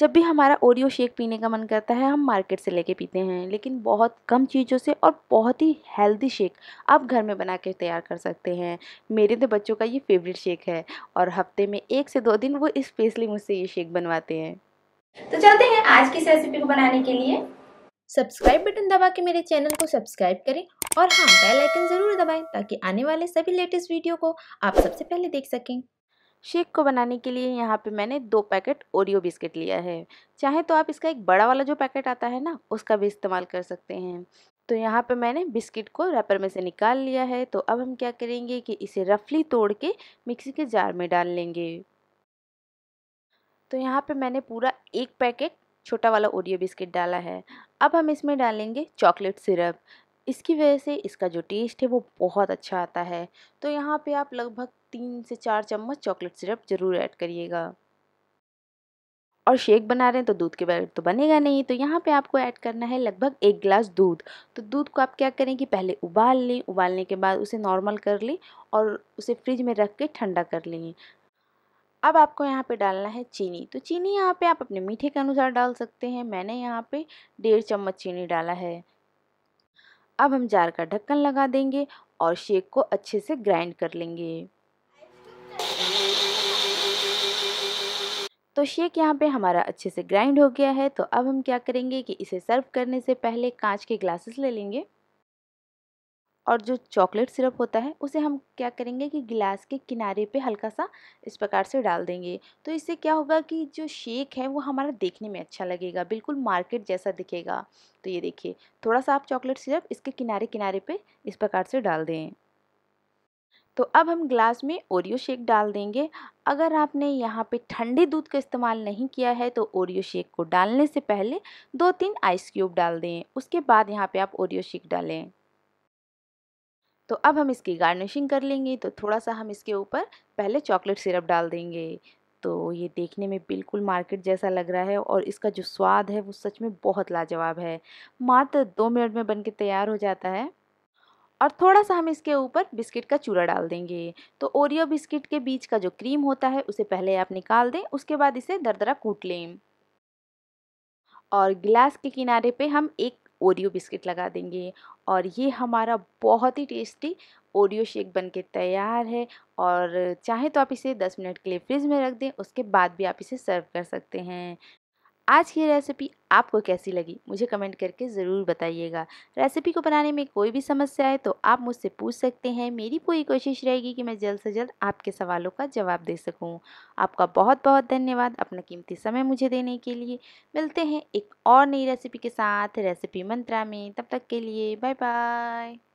जब भी हमारा ओरियो शेक पीने का मन करता है हम मार्केट से लेके पीते हैं लेकिन बहुत कम चीज़ों से और बहुत ही हेल्दी शेक आप घर में बना के तैयार कर सकते हैं मेरे तो बच्चों का ये फेवरेट शेक है और हफ्ते में एक से दो दिन वो स्पेशली मुझसे ये शेक बनवाते हैं तो चलते हैं आज की रेसिपी को बनाने के लिए सब्सक्राइब बटन दबा के मेरे चैनल को सब्सक्राइब करें और हाँ बेल आइकन ज़रूर दबाएं ताकि आने वाले सभी लेटेस्ट वीडियो को आप सबसे पहले देख सकें शेक को बनाने के लिए यहाँ पे मैंने दो पैकेट ओरियो बिस्किट लिया है चाहे तो आप इसका एक बड़ा वाला जो पैकेट आता है ना उसका भी इस्तेमाल कर सकते हैं तो यहाँ पे मैंने बिस्किट को रैपर में से निकाल लिया है तो अब हम क्या करेंगे कि इसे रफली तोड़ के मिक्सी के जार में डाल लेंगे तो यहाँ पर मैंने पूरा एक पैकेट छोटा वाला ओरियो बिस्किट डाला है अब हम इसमें डालेंगे चॉकलेट सिरप इसकी वजह से इसका जो टेस्ट है वो बहुत अच्छा आता है तो यहाँ पे आप लगभग तीन से चार चम्मच चॉकलेट सिरप ज़रूर ऐड करिएगा और शेक बना रहे हैं तो दूध के बगैर तो बनेगा नहीं तो यहाँ पे आपको ऐड करना है लगभग एक गिलास दूध तो दूध को आप क्या करें कि पहले उबाल लें उबालने के बाद उसे नॉर्मल कर लें और उसे फ्रिज में रख के ठंडा कर लें अब आपको यहाँ पे डालना है चीनी तो चीनी यहाँ पे आप अपने मीठे के अनुसार डाल सकते हैं मैंने यहाँ पे डेढ़ चम्मच चीनी डाला है अब हम जार का ढक्कन लगा देंगे और शेक को अच्छे से ग्राइंड कर लेंगे तो शेक यहाँ पे हमारा अच्छे से ग्राइंड हो गया है तो अब हम क्या करेंगे कि इसे सर्व करने से पहले कांच के ग्लासेस ले लेंगे और जो चॉकलेट सिरप होता है उसे हम क्या करेंगे कि गिलास के किनारे पे हल्का सा इस प्रकार से डाल देंगे तो इससे क्या होगा कि जो शेक है वो हमारा देखने में अच्छा लगेगा बिल्कुल मार्केट जैसा दिखेगा तो ये देखिए थोड़ा सा आप चॉकलेट सिरप इसके किनारे किनारे पे इस प्रकार से डाल दें तो अब हम ग्लास में ओरियो शेक डाल देंगे अगर आपने यहाँ पे ठंडे दूध का इस्तेमाल नहीं किया है तो ओरियो शेक को डालने से पहले दो तीन आइस क्यूब डाल दें उसके बाद यहाँ पे आप ओरियो शेक डालें तो अब हम इसकी गार्निशिंग कर लेंगे तो थोड़ा सा हम इसके ऊपर पहले चॉकलेट सिरप डाल देंगे तो ये देखने में बिल्कुल मार्केट जैसा लग रहा है और इसका जो स्वाद है वो सच में बहुत लाजवाब है मात्र दो मिनट में बन के तैयार हो जाता है और थोड़ा सा हम इसके ऊपर बिस्किट का चूरा डाल देंगे तो ओरियो बिस्किट के बीच का जो क्रीम होता है उसे पहले आप निकाल दें उसके बाद इसे दरदरा कूट लें और गिलास के किनारे पे हम एक ओरियो बिस्किट लगा देंगे और ये हमारा बहुत ही टेस्टी ओरियो शेक बन के तैयार है और चाहे तो आप इसे 10 मिनट के लिए फ्रिज में रख दें उसके बाद भी आप इसे सर्व कर सकते हैं आज की रेसिपी आपको कैसी लगी मुझे कमेंट करके ज़रूर बताइएगा रेसिपी को बनाने में कोई भी समस्या आए तो आप मुझसे पूछ सकते हैं मेरी पूरी कोशिश रहेगी कि मैं जल्द से जल्द आपके सवालों का जवाब दे सकूं। आपका बहुत बहुत धन्यवाद अपना कीमती समय मुझे देने के लिए मिलते हैं एक और नई रेसिपी के साथ रेसिपी मंत्रा में तब तक के लिए बाय बाय